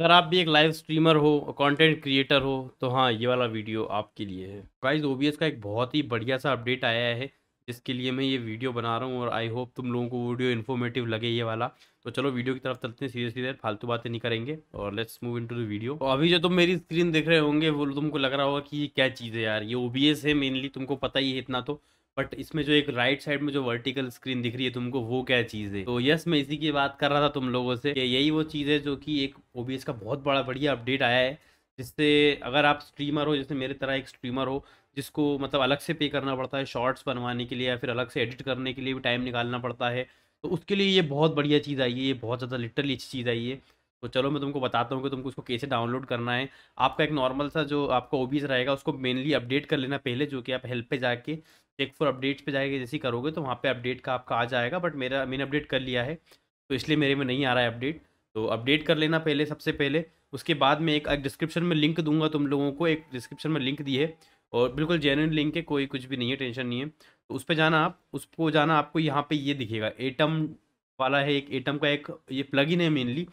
अगर आप भी एक लाइव स्ट्रीमर हो कंटेंट क्रिएटर हो तो हाँ ये वाला वीडियो आपके लिए है गाइस ओबीएस का एक बहुत ही बढ़िया सा अपडेट आया है जिसके लिए मैं ये वीडियो बना रहा हूँ और आई होप तुम लोगों को वीडियो इन्फॉर्मेटिव लगे ये वाला तो चलो वीडियो की तरफ चलते हैं सीधे फालतू बातें नहीं करेंगे और let's move into the video अभी जो तुम मेरी स्क्रीन देख रहे होंगे वो तुमको लग रहा होगा कि ये क्या चीज़ है यार ये ओ है मेनली तुमको पता ही है इतना तो बट इसमें जो एक राइट साइड में जो वर्टिकल स्क्रीन दिख रही है तुमको वो क्या चीज़ है तो यस मैं इसी की बात कर रहा था तुम लोगों से कि यही वो चीज़ है जो कि एक ओ का बहुत बड़ा बढ़िया अपडेट आया है जिससे अगर आप स्ट्रीमर हो जैसे मेरे तरह एक स्ट्रीमर हो जिसको मतलब अलग से पे करना पड़ता है शॉर्ट्स बनवाने के लिए या फिर अलग से एडिट करने के लिए भी टाइम निकालना पड़ता है तो उसके लिए ये बहुत बढ़िया चीज़ आई है ये बहुत ज़्यादा लिटरली अच्छी चीज़ आई है तो चलो मैं तुमको बताता हूँ कि तुमको उसको कैसे डाउनलोड करना है आपका एक नॉर्मल सा जो आपका ओबीज रहेगा उसको मेनली अपडेट कर लेना पहले जो कि आप हेल्प पे जाके चेक फॉर अपडेट्स पे जाएगा जैसे ही करोगे तो वहाँ पे अपडेट का आपका आ जाएगा बट मेरा मैंने अपडेट कर लिया है तो इसलिए मेरे में नहीं आ रहा है अपडेट तो अपडेट कर लेना पहले सबसे पहले उसके बाद में एक, डिस्क्रिप्शन में लिंक दूंगा तुम लोगों को एक डिस्क्रिप्शन में लिंक दी है और बिल्कुल जेन्यून लिंक है कोई कुछ भी नहीं है टेंशन नहीं है तो उस पर जाना आप उसको जाना आपको यहाँ पर ये दिखेगा एटम वाला है एक एटम का एक ये प्लग है मेनली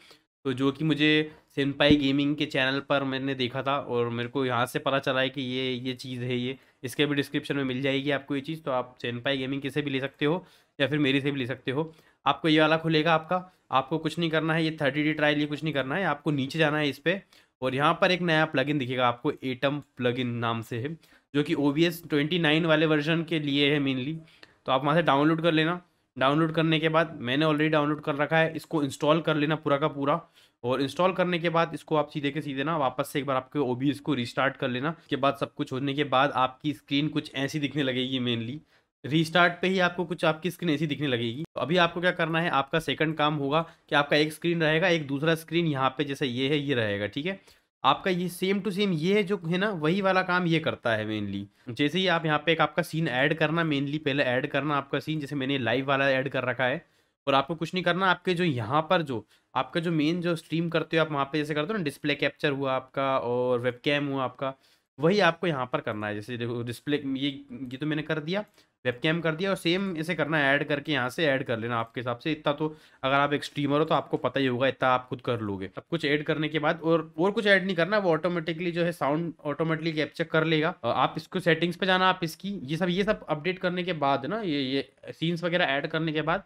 तो जो कि मुझे सिंपाई गेमिंग के चैनल पर मैंने देखा था और मेरे को यहाँ से पता चला है कि ये ये चीज़ है ये इसके भी डिस्क्रिप्शन में मिल जाएगी आपको ये चीज़ तो आप सिंपाई गेमिंग किसे भी ले सकते हो या फिर मेरी से भी ले सकते हो आपको ये वाला खुलेगा आपका आपको कुछ नहीं करना है ये थर्टी डी ट्रायल ये कुछ नहीं करना है आपको नीचे जाना है इस पर और यहाँ पर एक नया प्लग दिखेगा आपको एटम प्लग नाम से है जो कि O V S twenty nine वाले वर्जन के लिए है मेनली तो आप वहाँ से डाउनलोड कर लेना डाउनलोड करने के बाद मैंने ऑलरेडी डाउनलोड कर रखा है इसको इंस्टॉल कर लेना पूरा का पूरा और इंस्टॉल करने के बाद इसको आप सीधे के सीधे ना वापस से एक बार आपके ओ इसको रिस्टार्ट कर लेना के बाद सब कुछ होने के बाद आपकी स्क्रीन कुछ ऐसी दिखने लगेगी मेनली रीस्टार्ट पे ही आपको कुछ आपकी स्क्रीन ऐसी दिखने लगेगी तो अभी आपको क्या करना है आपका सेकंड काम होगा कि आपका एक स्क्रीन रहेगा एक दूसरा स्क्रीन यहाँ पे जैसे ये है ये रहेगा ठीक है आपका ये सेम टू सेम ये है जो है ना वही वाला काम ये करता है मेनली जैसे ही आप यहाँ पे एक आपका सीन ऐड करना मेनली पहले ऐड करना आपका सीन जैसे मैंने लाइव वाला ऐड कर रखा है और आपको कुछ नहीं करना आपके जो यहाँ पर जो आपका जो मेन जो स्ट्रीम करते हो आप वहाँ पे जैसे करते हो ना डिस्प्ले कैप्चर हुआ आपका और वेबकैम हुआ आपका वही आपको यहाँ पर करना है जैसे देखो डिस्प्ले ये ये तो मैंने कर दिया वेबकैम कर दिया और सेम इसे करना है ऐड करके यहाँ से ऐड कर लेना आपके हिसाब से इतना तो अगर आप एक स्ट्रीमर हो तो आपको पता ही होगा इतना आप खुद कर लोगे सब कुछ ऐड करने के बाद और और कुछ ऐड नहीं करना वो ऑटोमेटिकली जो है साउंड ऑटोमेटिकली कैप्चर कर लेगा आप इसको सेटिंग्स पे जाना आप इसकी ये सब ये सब अपडेट करने के बाद ना ये ये सीन्स वगैरह ऐड करने के बाद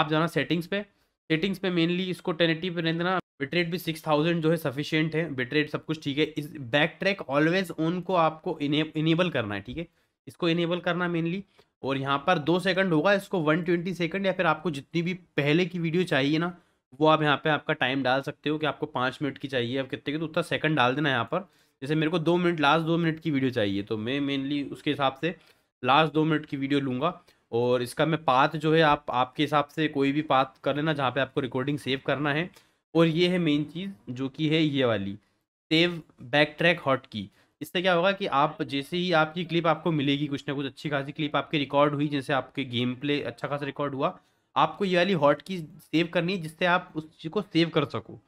आप जाना सेटिंग्स पे सेटिंग्स पे मेनली इसको टेन पे रहना बिटरेट भी सिक्स थाउजेंड जो है सफिशियंट है बिटरेट सब कुछ ठीक है इस बैक ट्रैक ऑलवेज ऑन को आपको इनेबल करना है ठीक है इसको इनेबल करना मेनली और यहाँ पर दो सेकंड होगा इसको वन ट्वेंटी सेकंड या फिर आपको जितनी भी पहले की वीडियो चाहिए ना वो आप यहाँ पे आपका टाइम डाल सकते हो कि आपको पाँच मिनट की चाहिए आप कितने की तो उतना सेकंड डाल देना यहाँ पर जैसे मेरे को दो मिनट लास्ट दो मिनट की वीडियो चाहिए तो मैं मेनली उसके हिसाब से लास्ट दो मिनट की वीडियो लूँगा और इसका मैं पाथ जो है आप आपके हिसाब से कोई भी पाथ कर लेना जहाँ पर आपको रिकॉर्डिंग सेव करना है और ये है मेन चीज़ जो कि है ये वाली सेव बैक ट्रैक हॉट की इससे क्या होगा कि आप जैसे ही आपकी क्लिप आपको मिलेगी कुछ ना कुछ अच्छी खासी क्लिप आपके रिकॉर्ड हुई जैसे आपके गेम प्ले अच्छा खासा रिकॉर्ड हुआ आपको ये वाली हॉट की सेव करनी है जिससे आप उस चीज़ को सेव कर सको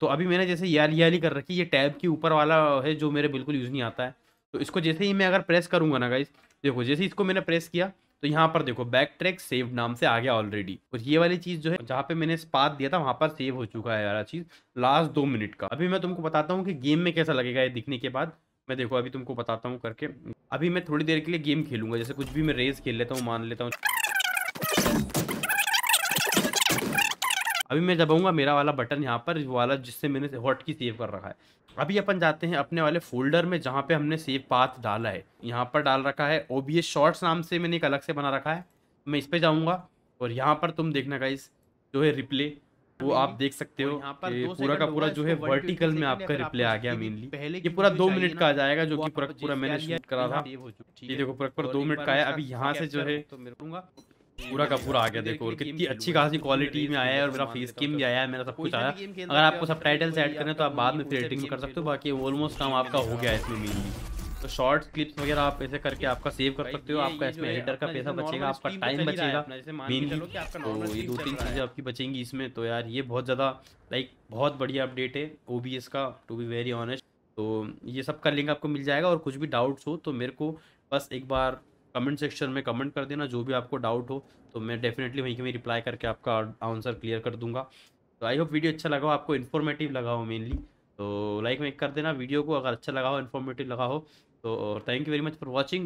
तो अभी मैंने जैसे ये वाली वाली कर रखी ये टैब के ऊपर वाला है जो मेरे बिल्कुल यूज़ नहीं आता है तो इसको जैसे ही मैं अगर प्रेस करूँगा ना गाइस देखो जैसे इसको मैंने प्रेस किया तो यहाँ पर देखो बैक ट्रैक सेव नाम से आ गया ऑलरेडी और ये वाली चीज जो है जहाँ पे मैंने स्पात दिया था वहां पर सेव हो चुका है यार चीज लास्ट दो मिनट का अभी मैं तुमको बताता हूँ कि गेम में कैसा लगेगा ये दिखने के बाद मैं देखो अभी तुमको बताता हूँ करके अभी मैं थोड़ी देर के लिए गेम खेलूंगा जैसे कुछ भी मैं रेस खेल लेता हूँ मान लेता हूँ अभी मैं दबाऊंगा मेरा वाला बटन यहाँ पर वाला जिससे मैंने हॉट की सेव कर रखा है अभी अपन जाते हैं अपने वाले फोल्डर में जहाँ पे हमने सेव पाथ डाला है यहाँ पर डाल रखा है ओ बी शॉर्ट्स नाम से मैंने एक अलग से बना रखा है मैं इस पर जाऊँगा और यहाँ पर तुम देखना का जो है रिप्ले वो आप देख सकते हो यहाँ पर पूरा का पूरा जो है वर्टिकल में आपका रिप्ले आ गया मेनली पहले ये पूरा दो मिनट का आ जाएगा जो कि पूरा पूरा मैंने शूट करा था ये देखो पूरा पूरा दो मिनट का है अभी यहाँ से जो है तो पूरा का पूरा आ गया देखो और कितनी अच्छी खासी क्वालिटी में आया है और मेरा फेस स्किन भी आया है मेरा सब कुछ आया अगर आपको सब टाइटल्स ऐड करें तो आप बाद में रेटिंग कर सकते हो बाकी ऑलमोस्ट काम आपका हो गया इसमें मेनली तो शॉर्ट क्लिप्स वगैरह आप ऐसे करके आपका सेव कर सकते हो आपका इसमें एडिटर का पैसा बचेगा आपका टाइम बचेगा मेनली तो ये दो तीन चीज़ें आपकी बचेंगी इसमें तो यार ये बहुत ज़्यादा लाइक बहुत बढ़िया अपडेट है ओ का टू बी वेरी ऑनेस्ट तो ये सब का लिंक आपको मिल जाएगा और कुछ भी डाउट्स हो तो मेरे को बस एक बार कमेंट सेक्शन में कमेंट कर देना जो भी आपको डाउट हो तो मैं डेफिनेटली वहीं की वहीं रिप्लाई करके आपका आंसर क्लियर कर दूंगा तो आई होप वीडियो अच्छा लगा हो आपको इन्फॉर्मेटिव लगा हो मेनली तो लाइक मेक कर देना वीडियो को अगर अच्छा लगा हो इन्फॉर्मेटिव लगा हो तो thank you very much for watching